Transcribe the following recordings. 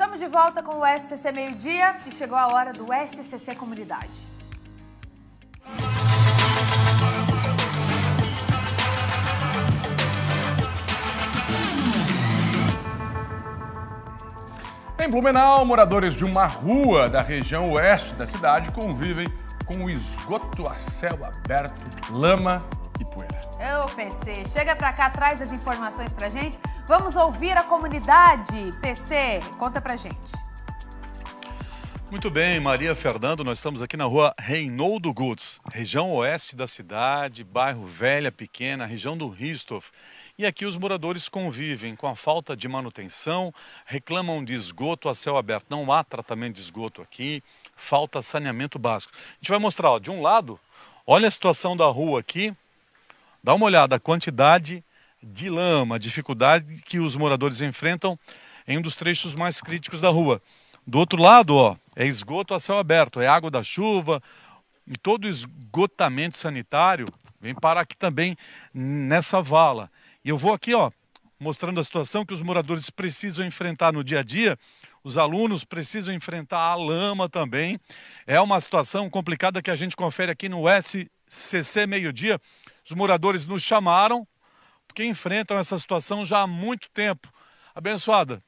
Estamos de volta com o SCC Meio Dia e chegou a hora do SCC Comunidade. Em Blumenau, moradores de uma rua da região oeste da cidade convivem com o esgoto a céu aberto, lama e poeira. Ô, PC, chega pra cá, traz as informações pra gente. Vamos ouvir a comunidade PC. Conta pra gente. Muito bem, Maria Fernando, nós estamos aqui na rua Reinoldo Gutz, região oeste da cidade, bairro Velha Pequena, região do Ristoff. E aqui os moradores convivem com a falta de manutenção, reclamam de esgoto a céu aberto. Não há tratamento de esgoto aqui, falta saneamento básico. A gente vai mostrar, ó, de um lado, olha a situação da rua aqui, dá uma olhada a quantidade de lama, dificuldade que os moradores enfrentam em um dos trechos mais críticos da rua. Do outro lado, ó, é esgoto a céu aberto, é água da chuva e todo o esgotamento sanitário vem parar aqui também nessa vala. E eu vou aqui, ó, mostrando a situação que os moradores precisam enfrentar no dia a dia. Os alunos precisam enfrentar a lama também. É uma situação complicada que a gente confere aqui no SCC Meio Dia. Os moradores nos chamaram, que enfrentam essa situação já há muito tempo. Abençoada,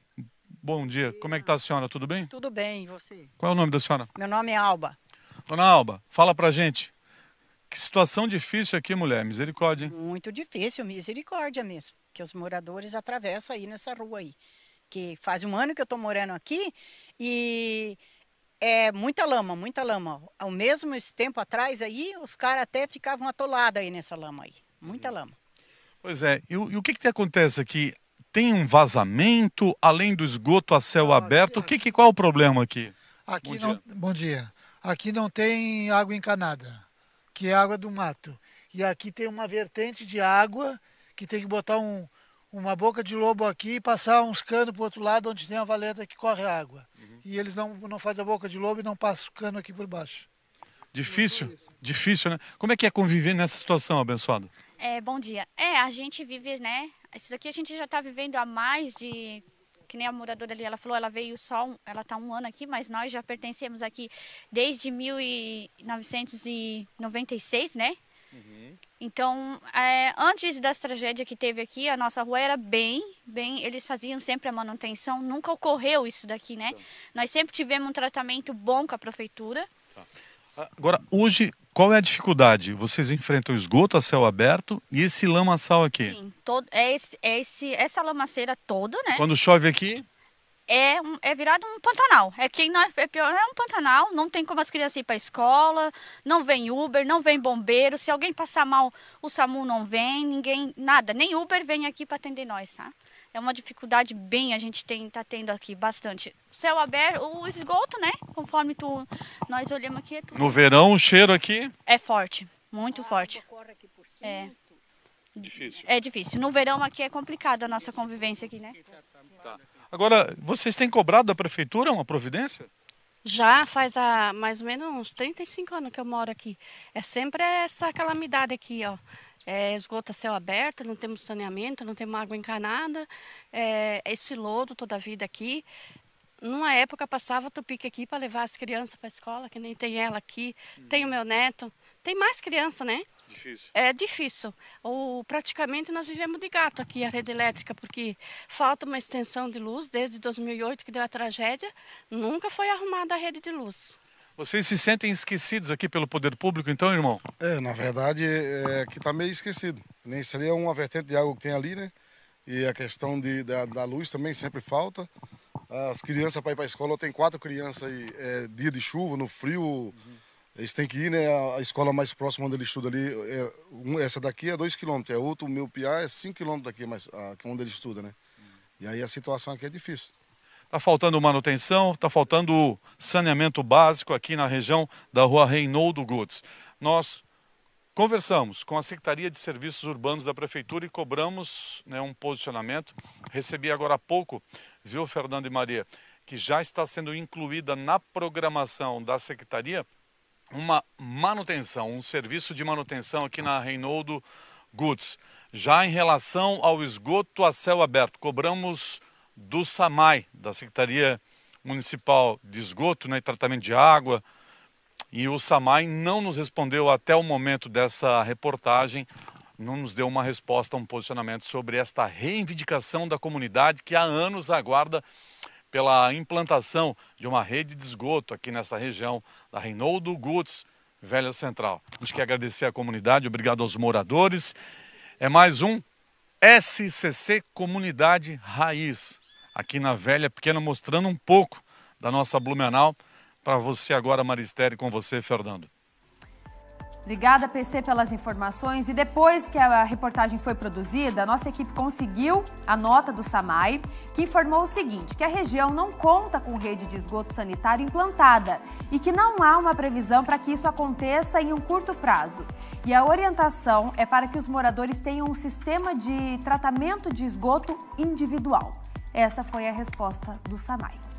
bom dia. Como é que está a senhora? Tudo bem? Tudo bem, e você? Qual é o nome da senhora? Meu nome é Alba. Dona Alba, fala pra gente. Que situação difícil aqui, mulher. Misericórdia, hein? Muito difícil, misericórdia mesmo. Que os moradores atravessam aí nessa rua aí. Que faz um ano que eu tô morando aqui e é muita lama, muita lama. Ao mesmo tempo atrás aí, os caras até ficavam atolados aí nessa lama aí. Muita uhum. lama. Pois é, e, o, e o que, que acontece aqui? Tem um vazamento, além do esgoto a céu ah, aberto, aqui, o que, que, qual é o problema aqui? aqui bom, não, dia. bom dia. Aqui não tem água encanada, que é água do mato. E aqui tem uma vertente de água que tem que botar um, uma boca de lobo aqui e passar uns canos para o outro lado onde tem a valeta que corre a água. Uhum. E eles não, não fazem a boca de lobo e não passam o cano aqui por baixo. Difícil, difícil, né? Como é que é conviver nessa situação, abençoado? É, bom dia. É, a gente vive, né? Isso daqui a gente já está vivendo há mais de que nem a moradora ali, ela falou, ela veio só, um, ela tá um ano aqui, mas nós já pertencemos aqui desde 1996, né? Uhum. Então, é, antes das tragédias que teve aqui, a nossa rua era bem, bem, eles faziam sempre a manutenção, nunca ocorreu isso daqui, né? Então. Nós sempre tivemos um tratamento bom com a prefeitura. Tá. Ah, agora, hoje, qual é a dificuldade? Vocês enfrentam esgoto a céu aberto e esse lamaçal aqui? Sim, todo, é, esse, é esse, essa lamaceira toda, né? Quando chove aqui? é, um, é virado um pantanal. É quem não é, é, pior, é um pantanal, não tem como as crianças ir para a escola, não vem Uber, não vem bombeiro. Se alguém passar mal, o SAMU não vem, ninguém, nada, nem Uber vem aqui para atender nós, tá? É uma dificuldade bem a gente tem tá tendo aqui bastante. Céu aberto, o esgoto, né? Conforme tu nós olhamos aqui, é tudo... No verão o cheiro aqui é forte, muito forte. É. Difícil. É difícil. No verão aqui é complicado a nossa convivência aqui, né? Tá. Agora, vocês têm cobrado da prefeitura uma providência? Já faz há mais ou menos uns 35 anos que eu moro aqui. É sempre essa calamidade aqui, ó. É, esgoto a céu aberto, não temos saneamento, não temos água encanada, é, esse lodo toda a vida aqui. Numa época passava Tupique aqui para levar as crianças para a escola, que nem tem ela aqui, hum. tem o meu neto. Tem mais criança, né? Difícil. É difícil. O, praticamente nós vivemos de gato aqui, a rede elétrica, porque falta uma extensão de luz desde 2008, que deu a tragédia, nunca foi arrumada a rede de luz. Vocês se sentem esquecidos aqui pelo poder público, então, irmão? É, na verdade, é que está meio esquecido. Nem seria uma vertente de água que tem ali, né? E a questão de, da, da luz também sempre falta. As crianças para ir para a escola, tem quatro crianças aí, é, dia de chuva, no frio. Uhum eles têm que ir, né? A escola mais próxima onde ele estuda ali, é, um, essa daqui é 2 km, é outro, o meu pia é 5 km daqui, mas a, é onde ele estuda, né? E aí a situação aqui é difícil. Tá faltando manutenção, tá faltando saneamento básico aqui na região da rua Reinoldo Gutz. Nós Conversamos com a Secretaria de Serviços Urbanos da Prefeitura e cobramos né, um posicionamento. Recebi agora há pouco, viu, Fernando e Maria, que já está sendo incluída na programação da Secretaria uma manutenção, um serviço de manutenção aqui na Reinoldo Goods. Já em relação ao esgoto a céu aberto, cobramos do SAMAI, da Secretaria Municipal de Esgoto né, e Tratamento de Água, e o SAMAI não nos respondeu até o momento dessa reportagem, não nos deu uma resposta, um posicionamento sobre esta reivindicação da comunidade que há anos aguarda pela implantação de uma rede de esgoto aqui nessa região da Reinoldo Gutz, Velha Central. A gente quer agradecer à comunidade, obrigado aos moradores. É mais um SCC Comunidade Raiz, aqui na Velha Pequena, mostrando um pouco da nossa Blumenau. Para você agora, Maristério, com você, Fernando. Obrigada, PC, pelas informações. E depois que a reportagem foi produzida, nossa equipe conseguiu a nota do SAMAI, que informou o seguinte: que a região não conta com rede de esgoto sanitário implantada e que não há uma previsão para que isso aconteça em um curto prazo. E a orientação é para que os moradores tenham um sistema de tratamento de esgoto individual. Essa foi a resposta do SAMAI.